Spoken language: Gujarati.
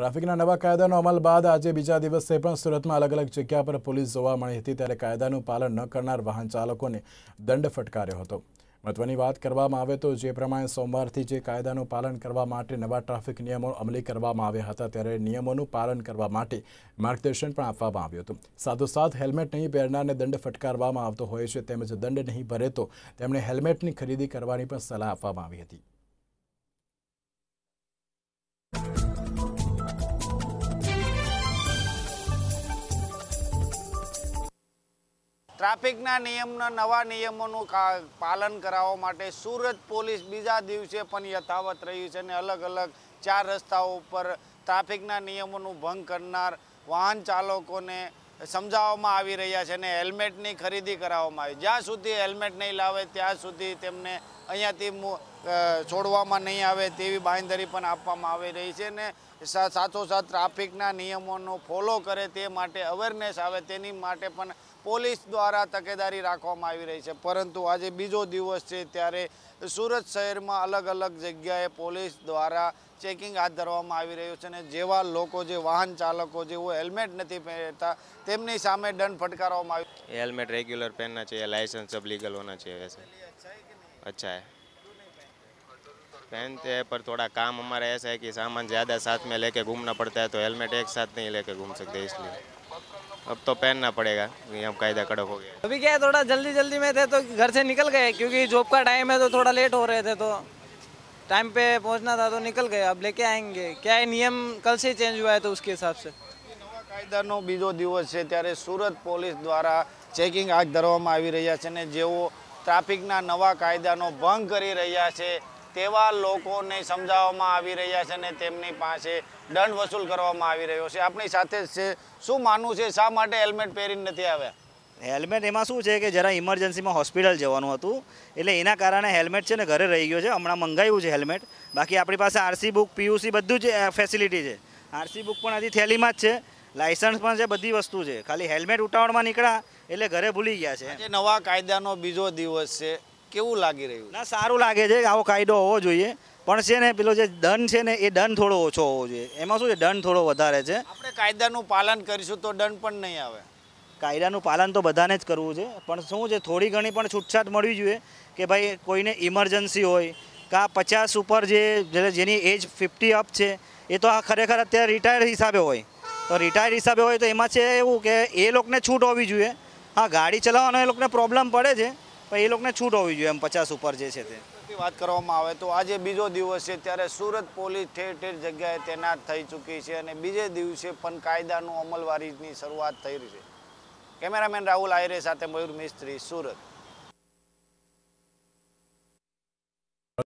ટ્રાફિકના નવા કાયદાનો અમલ બાદ આજે બીજા દિવસે પણ સુરતમાં અલગ અલગ જગ્યા પર પોલીસ જોવા મળી હતી ત્યારે કાયદાનું પાલન ન કરનાર વાહન ચાલકોને દંડ ફટકાર્યો હતો મહત્વની વાત કરવામાં આવે તો જે પ્રમાણે સોમવારથી જે કાયદાનું પાલન કરવા માટે નવા ટ્રાફિક નિયમો અમલી કરવામાં આવ્યા હતા ત્યારે નિયમોનું પાલન કરવા માટે માર્ગદર્શન પણ આપવામાં આવ્યું હતું સાથોસાથ હેલ્મેટ નહીં પહેરનારને દંડ ફટકારવામાં આવતો હોય છે તેમજ દંડ નહીં ભરે તો તેમણે હેલ્મેટની ખરીદી કરવાની પણ સલાહ આપવામાં આવી હતી ટ્રાફિકના નિયમના નવા નિયમોનું પાલન કરાવવા માટે સુરત પોલીસ બીજા દિવસે પણ યથાવત રહ્યું છે અને અલગ અલગ ચાર રસ્તાઓ ઉપર ટ્રાફિકના નિયમોનું ભંગ કરનાર વાહન ચાલકોને સમજાવવામાં આવી રહ્યા છે અને હેલ્મેટની ખરીદી કરાવવામાં આવી જ્યાં સુધી હેલ્મેટ નહીં લાવે ત્યાં સુધી તેમને અહીંયાથી છોડવામાં નહીં આવે તેવી બાંયધરી પણ આપવામાં આવી રહી છે અને સાથોસાથ ટ્રાફિકના નિયમોનો ફોલો કરે તે માટે અવેરનેસ આવે તેની માટે પણ પોલીસ દ્વારા તકેદારી રાખવામાં આવી રહી છે પરંતુ આજે બીજો દિવસ છે ત્યારે સુરત શહેરમાં અલગ અલગ જગ્યાએ પોલીસ દ્વારા ચેકિંગ હાથ ધરવામાં આવી રહ્યું છે અને જેવા લોકો જે વાહન ચાલકો જેઓ હેલ્મેટ નથી પહેરતા તેમની સામે દંડ ફટકારવામાં આવ્યો હેલ્મેટ રેગ્યુલર પહેરના છે એ લાઇસન્સ સબ લીગલ હોના છે वैसे अच्छा है पहनते हैं पर थोड़ा काम हमारा ऐसा है कि सामान ज़्यादा साथ में लेके घूमना पड़ता है तो हेलमेट एक साथ नहीं लेके घूम सकते अब तो पहनना पड़ेगा क्योंकि कायदा कड़क हो गया अभी क्या है थोड़ा जल्दी जल्दी में थे तो घर से निकल गए क्योंकि जॉब का टाइम है तो थोड़ा लेट हो रहे थे तो टाइम पे पहुंचना था तो निकल गए अब लेके आएंगे क्या है नियम कल से चेंज हुआ है तो उसके हिसाब से કાયદાનો બીજો દિવસ છે ત્યારે સુરત પોલીસ દ્વારા ચેકિંગ હાથ ધરવામાં આવી है जो ट्राफिक જેઓ ટ્રાફિકના નવા કાયદાનો ભંગ કરી રહ્યા છે તેવા લોકોને સમજાવવામાં આવી રહ્યા છે અને તેમની પાસે દંડ વસૂલ કરવામાં આવી રહ્યો છે આપણી સાથે જ છે શું માનવું છે શા માટે હેલ્મેટ પહેરીને નથી આવ્યા હેલ્મેટ એમાં શું છે કે જરા ઇમરજન્સીમાં હોસ્પિટલ જવાનું હતું એટલે એના કારણે હેલ્મેટ છે ને ઘરે રહી ગયો છે હમણાં મંગાવ્યું છે હેલ્મેટ બાકી આપણી પાસે આરસી બુક પીયુસી બધું જ ફેસિલિટી છે આરસી બુક પણ હજી થેલીમાં જ છે લાયસન્સ પણ છે બધી વસ્તુ છે ખાલી હેલ્મેટ ઉતાવળમાં નીકળ્યા એટલે ઘરે ભૂલી ગયા છે નવા કાયદાનો બીજો દિવસ છે કેવું લાગી રહ્યું ના સારું લાગે છે આવો કાયદો હોવો જોઈએ પણ છે ને પેલો જે દંડ છે ને એ દંડ થોડો ઓછો હોવો જોઈએ એમાં શું છે દંડ થોડો વધારે છે આપણે કાયદાનું પાલન કરીશું તો દંડ પણ નહીં આવે કાયદાનું પાલન તો બધાને જ કરવું છે પણ શું છે થોડી ઘણી પણ છૂટછાટ મળવી જોઈએ કે ભાઈ કોઈને ઇમરજન્સી હોય કાં પચાસ ઉપર જે જેની એજ ફિફ્ટી અપ છે એ તો આ ખરેખર અત્યારે રિટાયર હિસાબે હોય તો રિટાયર હિસાબે હોય તો એમાં છે એવું કે એ લોકોને છૂટ હોવી જોઈએ હા ગાડી ચલાવવાનો એ લોકોને પ્રોબ્લેમ પડે છે પણ એ લોકોને છૂટ હોવી જોઈએ એમ પચાસ ઉપર જે છે તે વાત કરવામાં આવે તો આજે બીજો દિવસ છે ત્યારે સુરત પોલીસ ઠેર ઠેર જગ્યાએ તૈનાત થઈ ચૂકી છે અને બીજે દિવસે પણ કાયદાનું અમલવારીની શરૂઆત થઈ રહી છે કેમેરામેન રાહુલ આયરે સાથે મયુર મિસ્ત્રી સુરત